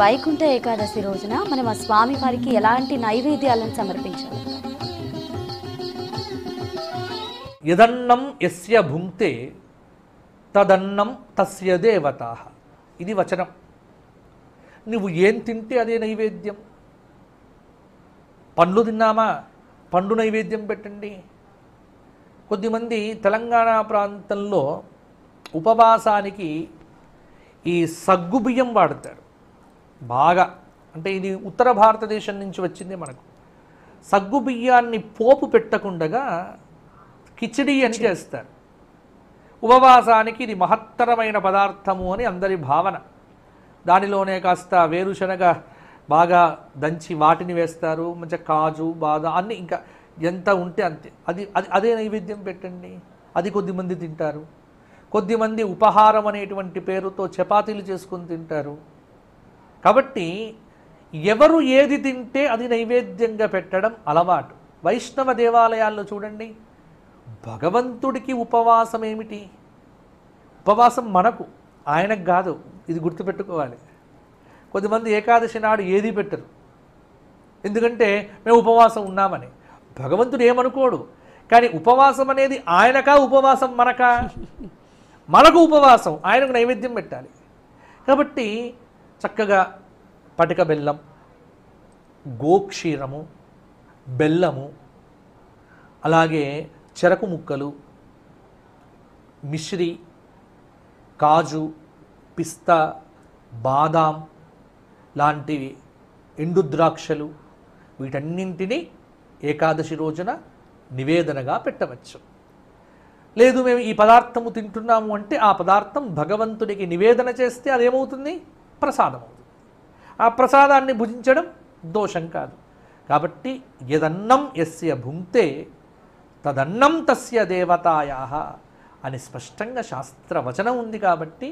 వైకుంఠ ఏకాదశి రోజున మనం ఆ వారికి ఎలాంటి నైవేద్యాలను సమర్పించాలి యదన్నం ఎస్య భుంక్తే తదన్నం తస్య దేవత ఇది వచనం నువ్వు ఏం తింటే అదే నైవేద్యం పండ్లు తిన్నామా పండు నైవేద్యం పెట్టండి కొద్దిమంది తెలంగాణ ప్రాంతంలో ఉపవాసానికి ఈ సగ్గుబియ్యం వాడతారు బాగా అంటే ఇది ఉత్తర భారతదేశం నుంచి వచ్చింది మనకు సగ్గుబియ్యాన్ని పోపు పెట్టకుండా కిచిడి అని చేస్తారు ఉపవాసానికి ఇది మహత్తరమైన పదార్థము అని అందరి భావన దానిలోనే కాస్త వేరుశనగ బాగా దంచి వాటిని వేస్తారు మంచి కాజు బాద అన్నీ ఇంకా ఎంత ఉంటే అంతే అది అది అదే నైవేద్యం పెట్టండి అది కొద్దిమంది తింటారు కొద్దిమంది ఉపహారం అనేటువంటి పేరుతో చపాతీలు చేసుకుని తింటారు కాబట్టి ఎవరు ఏది తింటే అది నైవేద్యంగా పెట్టడం అలవాటు వైష్ణవ దేవాలయాల్లో చూడండి భగవంతుడికి ఉపవాసం ఏమిటి ఉపవాసం మనకు ఆయనకు కాదు ఇది గుర్తుపెట్టుకోవాలి కొద్దిమంది ఏకాదశి నాడు ఏది పెట్టరు ఎందుకంటే మేము ఉపవాసం ఉన్నామని భగవంతుడు ఏమనుకోడు కానీ ఉపవాసం అనేది ఆయనకా ఉపవాసం మనకా మనకు ఉపవాసం ఆయనకు నైవేద్యం పెట్టాలి కాబట్టి చక్కగా పటిక బెల్లం గోక్షీరము బెల్లము అలాగే చెరకు ముక్కలు మిశ్రి కాజు పిస్తా బాదాం లాంటివి ఎండు ద్రాక్షలు వీటన్నింటినీ ఏకాదశి రోజున నివేదనగా పెట్టవచ్చు లేదు మేము ఈ పదార్థము తింటున్నాము అంటే ఆ పదార్థం భగవంతుడికి నివేదన చేస్తే అదేమవుతుంది ప్రసాదం అవుతుంది ఆ ప్రసాదాన్ని భుజించడం దోషం కాదు కాబట్టి యదన్నం ఎస్య భుంక్తే తదన్నం తస్య దేవతాయా అని స్పష్టంగా శాస్త్రవచనం ఉంది కాబట్టి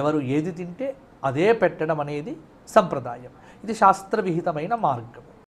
ఎవరు ఏది తింటే అదే పెట్టడం అనేది సంప్రదాయం ఇది శాస్త్రవిహితమైన మార్గం